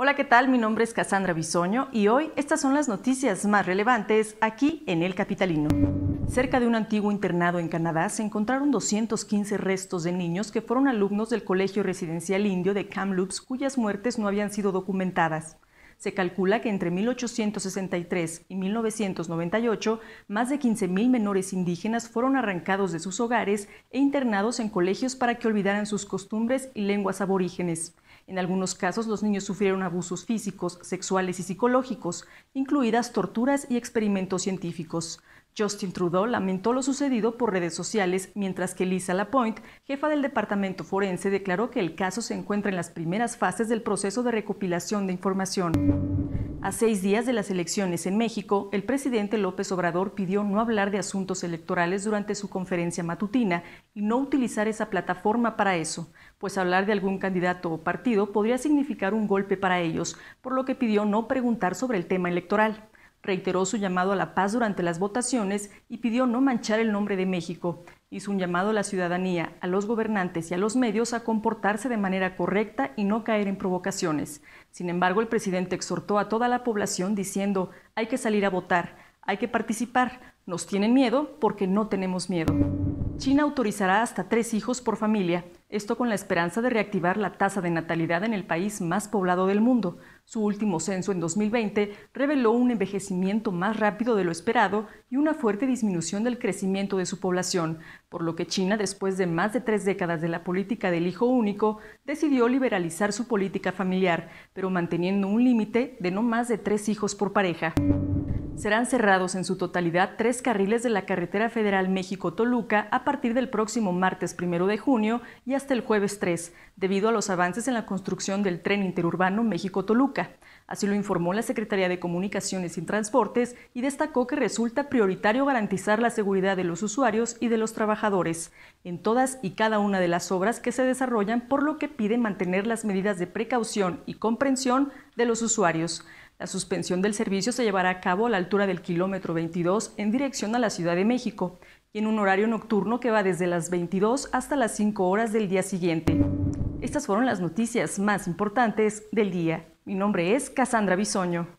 Hola, ¿qué tal? Mi nombre es Cassandra Bisoño y hoy estas son las noticias más relevantes aquí en El Capitalino. Cerca de un antiguo internado en Canadá se encontraron 215 restos de niños que fueron alumnos del Colegio Residencial Indio de Kamloops cuyas muertes no habían sido documentadas. Se calcula que entre 1863 y 1998, más de 15.000 menores indígenas fueron arrancados de sus hogares e internados en colegios para que olvidaran sus costumbres y lenguas aborígenes. En algunos casos, los niños sufrieron abusos físicos, sexuales y psicológicos, incluidas torturas y experimentos científicos. Justin Trudeau lamentó lo sucedido por redes sociales, mientras que Lisa Lapointe, jefa del departamento forense, declaró que el caso se encuentra en las primeras fases del proceso de recopilación de información. A seis días de las elecciones en México, el presidente López Obrador pidió no hablar de asuntos electorales durante su conferencia matutina y no utilizar esa plataforma para eso, pues hablar de algún candidato o partido podría significar un golpe para ellos, por lo que pidió no preguntar sobre el tema electoral. Reiteró su llamado a la paz durante las votaciones y pidió no manchar el nombre de México. Hizo un llamado a la ciudadanía, a los gobernantes y a los medios a comportarse de manera correcta y no caer en provocaciones. Sin embargo, el presidente exhortó a toda la población diciendo, hay que salir a votar, hay que participar, nos tienen miedo porque no tenemos miedo. China autorizará hasta tres hijos por familia, esto con la esperanza de reactivar la tasa de natalidad en el país más poblado del mundo. Su último censo en 2020 reveló un envejecimiento más rápido de lo esperado y una fuerte disminución del crecimiento de su población, por lo que China, después de más de tres décadas de la política del hijo único, decidió liberalizar su política familiar, pero manteniendo un límite de no más de tres hijos por pareja serán cerrados en su totalidad tres carriles de la carretera federal México-Toluca a partir del próximo martes 1 de junio y hasta el jueves 3, debido a los avances en la construcción del tren interurbano México-Toluca. Así lo informó la Secretaría de Comunicaciones y Transportes y destacó que resulta prioritario garantizar la seguridad de los usuarios y de los trabajadores en todas y cada una de las obras que se desarrollan, por lo que pide mantener las medidas de precaución y comprensión de los usuarios. La suspensión del servicio se llevará a cabo a la altura del kilómetro 22 en dirección a la Ciudad de México y en un horario nocturno que va desde las 22 hasta las 5 horas del día siguiente. Estas fueron las noticias más importantes del día. Mi nombre es Cassandra Bisoño.